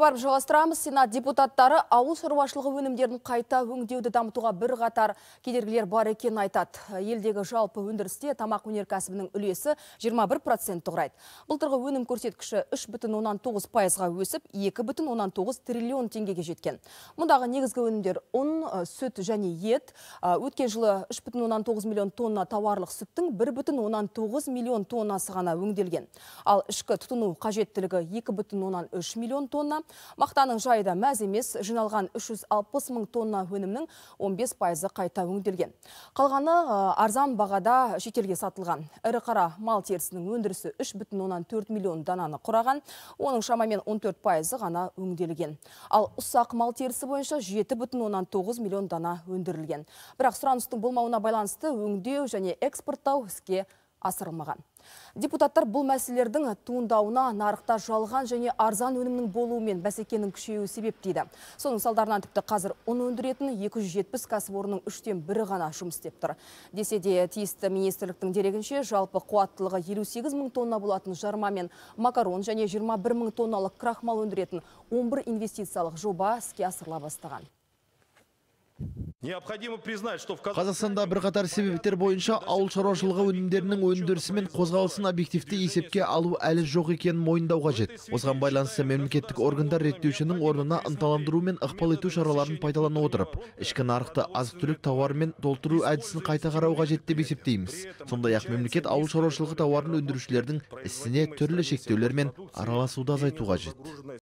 барып жалғастырамыз, Сенат депутаттары ауыл шаруашылығы өнімдерін қайта өңдеуді дамытуға бір қатар кедергілер бар екенін айтады. Елдегі жалпы өндірісте тамақ өнеркәсібінің үлесі 21% тұғырайды. былтырғы өнім көрсеткіші 3,19 пайызға өсіп, 2,19 триллион теңгеге жеткен. Мұндағы негізгі өнімдер ұн, сүт және ет. Өткен жылы 3,19 миллион тонна тауарлық сүттің 1,19 миллион тоннасы ғана өңделген. Ал ішкі тұтыну қажеттілігі 2,13 миллион тонна Мақтаның жайы да мәз емес жиналған 360 мың тонна өнімнің 15 пайызы қайта өңделген. Қалғаны арзан бағада шетелге сатылған. Ірі қара мал терісінің өндірісі 3,4 миллион дананы құраған, оның шамамен 14 пайызы ғана өңделген. Ал ұсақ мал терісі бойынша 7,9 миллион дана өндірілген. Бірақ сұраныстың болмауына байланысты өңдеу және экспорттау іске асырылмаған депутаттар бұл мәселелердің туындауына нарықта жалған және арзан өнімнің болуы мен бәсекенің күшеюі себеп дейді соның салдарынан тіпті қазір ұн өндіретін 270 кәсіпорынның үштен бірі ғана жұмыс істеп тұр десе де тиісті министрліктің дерегінше жалпы қуаттылығы 58 мың тонна болатын жарма мен макарон және 21 мың тонналық крахмал өндіретін 11 инвестициялық жоба іске бастаған необходимо признать что қазақстанда бірқатар себептер бойынша ауыл шаруашылығы өнімдерінің өндірісі мен қозғалысын объективті есепке алу әлі жоқ екенін мойындауға жет. осыған байланысты мемлекеттік органдар реттеушінің орнына ынталандыру мен ықпал ету шараларын пайдалана отырып ішкі нарықты азық түлік тауарымен толтыру әдісін қайта қарау қажет деп есептейміз сондай ақ мемлекет ауыл шаруашылығы тауарын өндірушілердің ісіне түрлі шектеулер мен араласуды азайту қажет